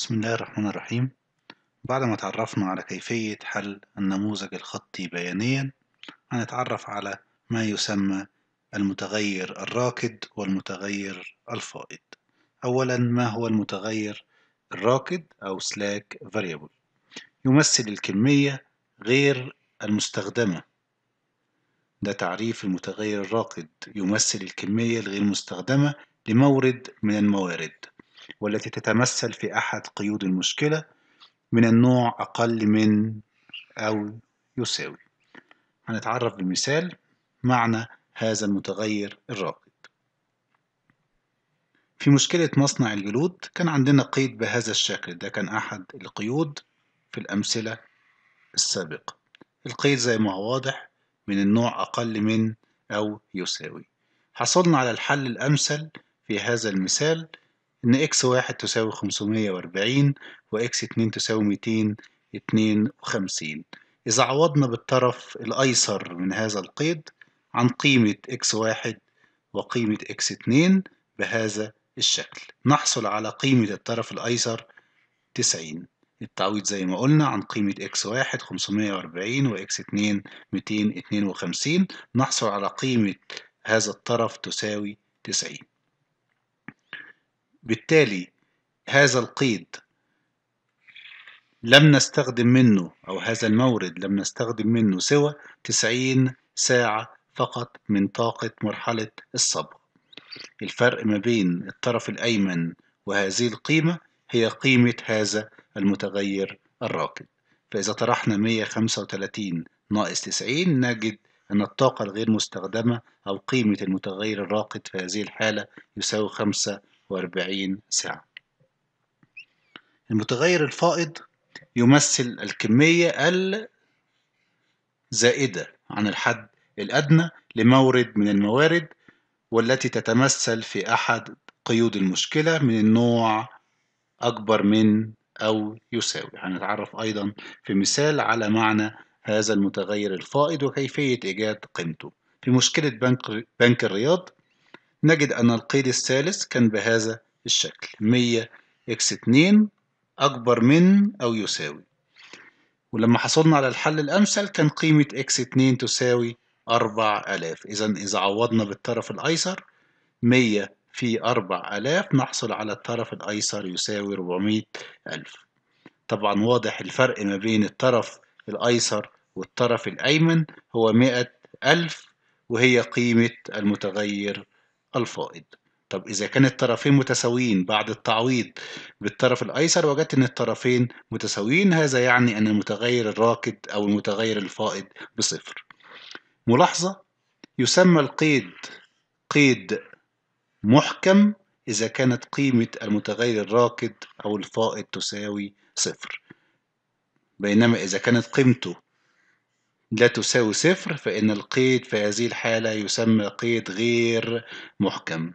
بسم الله الرحمن الرحيم بعد ما تعرفنا على كيفية حل النموذج الخطي بيانيا هنتعرف على ما يسمى المتغير الراكد والمتغير الفائض أولا ما هو المتغير الراكد أو slack variable يمثل الكمية غير المستخدمة ده تعريف المتغير الراكد يمثل الكمية الغير مستخدمة لمورد من الموارد والتي تتمثل في أحد قيود المشكلة من النوع أقل من أو يساوي هنتعرف بمثال معنى هذا المتغير الراقد في مشكلة مصنع الجلود كان عندنا قيد بهذا الشكل ده كان أحد القيود في الأمثلة السابقة القيد زي ما هو واضح من النوع أقل من أو يساوي حصلنا على الحل الأمثل في هذا المثال إن إكس واحد تساوي خمسمية وأربعين وإكس اتنين تساوي ميتين اتنين وخمسين إذا عوضنا بالطرف الأيسر من هذا القيد عن قيمة إكس واحد وقيمة إكس اتنين بهذا الشكل نحصل على قيمة الطرف الأيسر تسعين التعويض زي ما قلنا عن قيمة x واحد خمسمية وأربعين و x اتنين ميتين اتنين وخمسين نحصل على قيمة هذا الطرف تساوي تسعين بالتالي هذا القيد لم نستخدم منه أو هذا المورد لم نستخدم منه سوى 90 ساعة فقط من طاقة مرحلة الصبغ الفرق ما بين الطرف الأيمن وهذه القيمة هي قيمة هذا المتغير الراكد فإذا طرحنا 135 ناقص 90 نجد أن الطاقة الغير مستخدمة أو قيمة المتغير الراقد في هذه الحالة يساوي 5 وأربعين ساعة المتغير الفائض يمثل الكمية الزائدة عن الحد الأدنى لمورد من الموارد والتي تتمثل في أحد قيود المشكلة من النوع أكبر من أو يساوي هنتعرف أيضا في مثال على معنى هذا المتغير الفائض وكيفية إيجاد قيمته في مشكلة بنك, بنك الرياض نجد أن القيد الثالث كان بهذا الشكل 100 إكس 2 أكبر من أو يساوي ولما حصلنا على الحل الأمثل كان قيمة إكس 2 تساوي 4000 إذا إذا عوضنا بالطرف الأيسر 100 في 4000 نحصل على الطرف الأيسر يساوي 400000 طبعا واضح الفرق ما بين الطرف الأيسر والطرف الأيمن هو 100000 وهي قيمة المتغير الفائض طب إذا كان الطرفين متساويين بعد التعويض بالطرف الأيسر وجدت إن الطرفين متساويين هذا يعني أن المتغير الراكد أو المتغير الفائض بصفر ملاحظة يسمى القيد قيد محكم إذا كانت قيمة المتغير الراكد أو الفائض تساوي صفر بينما إذا كانت قيمته لا تساوي صفر فإن القيد في هذه الحالة يسمى قيد غير محكم